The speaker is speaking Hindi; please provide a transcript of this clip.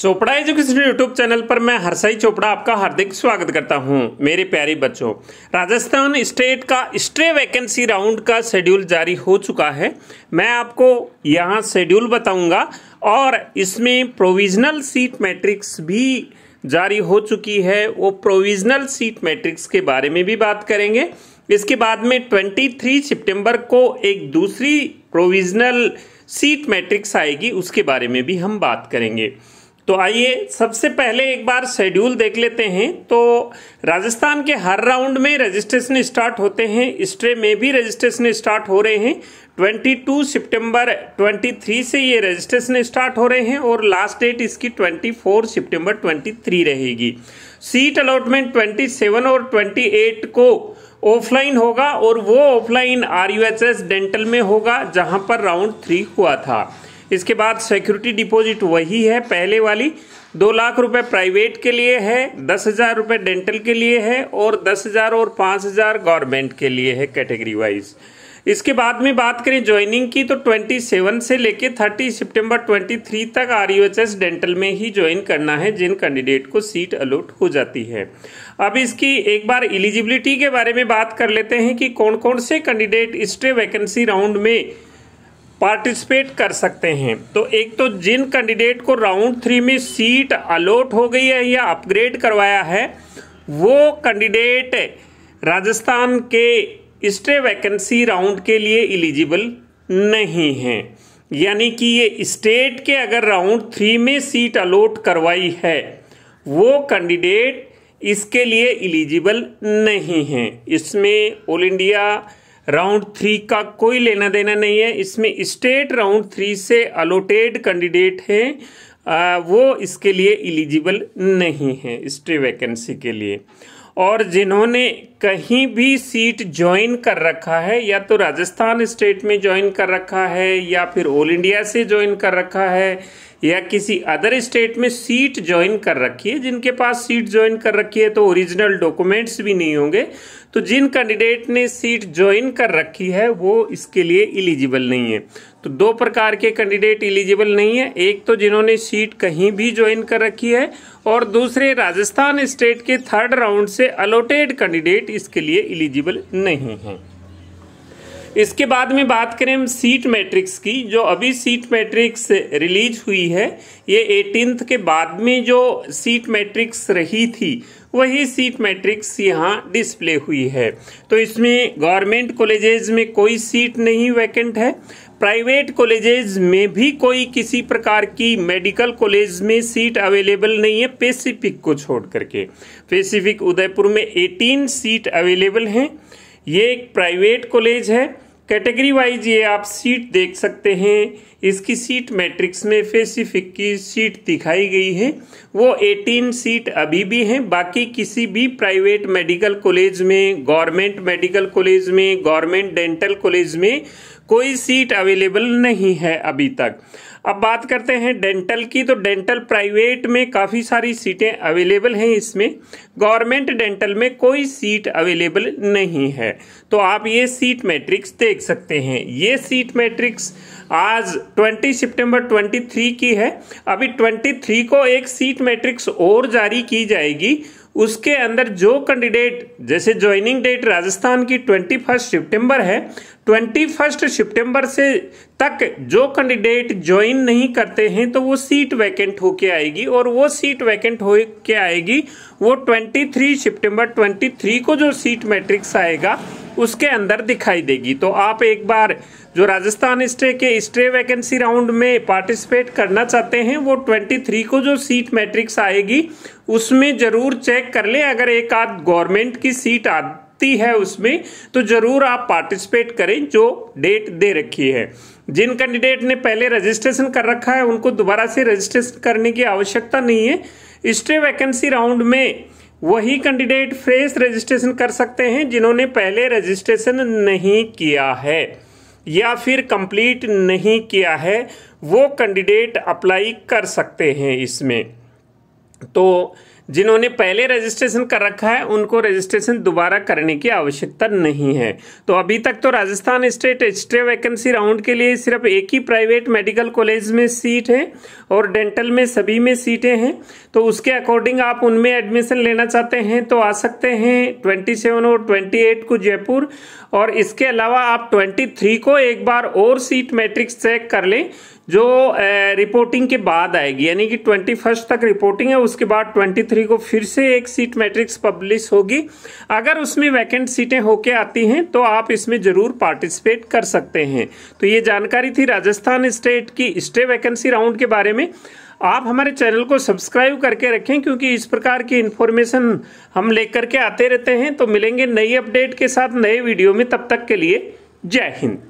चोपड़ा एजुकेशन यूट्यूब चैनल पर मैं हरसाई चोपड़ा आपका हार्दिक स्वागत करता हूं मेरे प्यारे बच्चों राजस्थान स्टेट का स्ट्रे वैकेंसी राउंड का शेड्यूल जारी हो चुका है मैं आपको यहां शेड्यूल बताऊंगा और इसमें प्रोविजनल सीट मैट्रिक्स भी जारी हो चुकी है वो प्रोविजनल सीट मैट्रिक्स के बारे में भी बात करेंगे इसके बाद में ट्वेंटी थ्री को एक दूसरी प्रोविजनल सीट मैट्रिक्स आएगी उसके बारे में भी हम बात करेंगे तो आइए सबसे पहले एक बार शेड्यूल देख लेते हैं तो राजस्थान के हर राउंड में रजिस्ट्रेशन स्टार्ट होते हैं स्ट्रे में भी रजिस्ट्रेशन स्टार्ट हो रहे हैं 22 सितंबर 23 से ये रजिस्ट्रेशन स्टार्ट हो रहे हैं और लास्ट डेट इसकी 24 सितंबर 23 रहेगी सीट अलॉटमेंट 27 और 28 को ऑफलाइन होगा और वो ऑफलाइन आर डेंटल में होगा जहां पर राउंड थ्री हुआ था इसके बाद सिक्योरिटी डिपॉजिट वही है पहले वाली दो लाख रुपए प्राइवेट के लिए है दस हज़ार रुपये डेंटल के लिए है और दस हज़ार और पाँच हज़ार गवर्नमेंट के लिए है कैटेगरी वाइज इसके बाद में बात करें ज्वाइनिंग की तो 27 से लेके 30 सितंबर 23 तक आर डेंटल e में ही ज्वाइन करना है जिन कैंडिडेट को सीट अलॉट हो जाती है अब इसकी एक बार एलिजिबिलिटी के बारे में बात कर लेते हैं कि कौन कौन से कैंडिडेट स्ट्रे वैकेंसी राउंड में पार्टिसिपेट कर सकते हैं तो एक तो जिन कैंडिडेट को राउंड थ्री में सीट अलॉट हो गई है या अपग्रेड करवाया है वो कैंडिडेट राजस्थान के स्टे वैकेंसी राउंड के लिए एलिजिबल नहीं हैं यानी कि ये स्टेट के अगर राउंड थ्री में सीट अलॉट करवाई है वो कैंडिडेट इसके लिए एलिजिबल नहीं है इसमें ऑल इंडिया राउंड थ्री का कोई लेना देना नहीं है इसमें स्टेट राउंड थ्री से अलोटेड कैंडिडेट हैं वो इसके लिए एलिजिबल नहीं है स्टे वैकेंसी के लिए और जिन्होंने कहीं भी सीट ज्वाइन कर रखा है या तो राजस्थान स्टेट में ज्वाइन कर रखा है या फिर ऑल इंडिया से ज्वाइन कर रखा है या किसी अदर स्टेट में सीट ज्वाइन कर रखी है जिनके पास सीट ज्वाइन कर रखी है तो ओरिजिनल डॉक्यूमेंट्स भी नहीं होंगे तो जिन कैंडिडेट ने सीट ज्वाइन कर रखी है वो इसके लिए इलिजिबल नहीं है तो दो प्रकार के कैंडिडेट इलिजिबल नहीं है एक तो जिन्होंने सीट कहीं भी ज्वाइन कर रखी है और दूसरे राजस्थान स्टेट के थर्ड राउंड से अलोटेड कैंडिडेट इसके लिए इलिजिबल नहीं है इसके बाद में बात करें हम सीट मैट्रिक्स की जो अभी सीट मैट्रिक्स रिलीज हुई है ये एटीनथ के बाद में जो सीट मैट्रिक्स रही थी वही सीट मैट्रिक्स यहाँ डिस्प्ले हुई है तो इसमें गवर्नमेंट कॉलेजेस में कोई सीट नहीं वैकेंट है प्राइवेट कॉलेजेस में भी कोई किसी प्रकार की मेडिकल कॉलेज में सीट अवेलेबल नहीं है पेसिफिक को छोड़ करके पेसिफिक उदयपुर में 18 सीट अवेलेबल हैं ये एक प्राइवेट कॉलेज है कैटेगरी वाइज ये आप सीट देख सकते हैं इसकी सीट मैट्रिक्स में फेसिफिक की सीट दिखाई गई है वो 18 सीट अभी भी हैं बाकी किसी भी प्राइवेट मेडिकल कॉलेज में गवर्नमेंट मेडिकल कॉलेज में गवर्नमेंट डेंटल कॉलेज में कोई सीट अवेलेबल नहीं है अभी तक अब बात करते हैं डेंटल की तो डेंटल प्राइवेट में काफ़ी सारी सीटें अवेलेबल हैं इसमें गवर्नमेंट डेंटल में कोई सीट अवेलेबल नहीं है तो आप ये सीट मैट्रिक्स देख सकते हैं ये सीट मैट्रिक्स आज 20 सितंबर 23 की है अभी 23 को एक सीट मैट्रिक्स और जारी की जाएगी उसके अंदर जो कैंडिडेट जैसे ज्वाइनिंग डेट राजस्थान की ट्वेंटी फर्स्ट सेप्टेम्बर है ट्वेंटी फर्स्ट सेप्टेम्बर से तक जो कैंडिडेट ज्वाइन नहीं करते हैं तो वो सीट वैकेंट होके आएगी और वो सीट वैकेंट हो के आएगी वो twenty three September twenty three को जो सीट मैट्रिक्स आएगा उसके अंदर दिखाई देगी तो आप एक बार जो राजस्थान स्टे के स्टे वैकेंसी राउंड में पार्टिसिपेट करना चाहते हैं वो 23 को जो सीट मैट्रिक्स आएगी उसमें ज़रूर चेक कर लें अगर एक आध गवर्नमेंट की सीट आती है उसमें तो जरूर आप पार्टिसिपेट करें जो डेट दे रखी है जिन कैंडिडेट ने पहले रजिस्ट्रेशन कर रखा है उनको दोबारा से रजिस्ट्रेशन करने की आवश्यकता नहीं है स्टे वैकेंसी राउंड में वही कैंडिडेट फ्रेश रजिस्ट्रेशन कर सकते हैं जिन्होंने पहले रजिस्ट्रेशन नहीं किया है या फिर कंप्लीट नहीं किया है वो कैंडिडेट अप्लाई कर सकते हैं इसमें तो जिन्होंने पहले रजिस्ट्रेशन कर रखा है उनको रजिस्ट्रेशन दोबारा करने की आवश्यकता नहीं है तो अभी तक तो Rajasthan state stray vacancy round के लिए सिर्फ एक ही प्राइवेट मेडिकल कॉलेज में सीट है और डेंटल में सभी में सीटें हैं तो उसके अकॉर्डिंग आप उनमें एडमिशन लेना चाहते हैं तो आ सकते हैं ट्वेंटी सेवन और ट्वेंटी एट को जयपुर और इसके अलावा आप ट्वेंटी थ्री को एक बार और सीट मैट्रिक्स चेक कर लें जो रिपोर्टिंग के बाद आएगी यानी कि ट्वेंटी फर्स्ट तक रिपोर्टिंग है उसके बाद ट्वेंटी थ्री थ्री को फिर से एक सीट मैट्रिक्स पब्लिश होगी अगर उसमें वैकेंट सीटें होके आती हैं तो आप इसमें ज़रूर पार्टिसिपेट कर सकते हैं तो ये जानकारी थी राजस्थान स्टेट की स्टे वैकेंसी राउंड के बारे में आप हमारे चैनल को सब्सक्राइब करके रखें क्योंकि इस प्रकार की इन्फॉर्मेशन हम लेकर के आते रहते हैं तो मिलेंगे नई अपडेट के साथ नए वीडियो में तब तक के लिए जय हिंद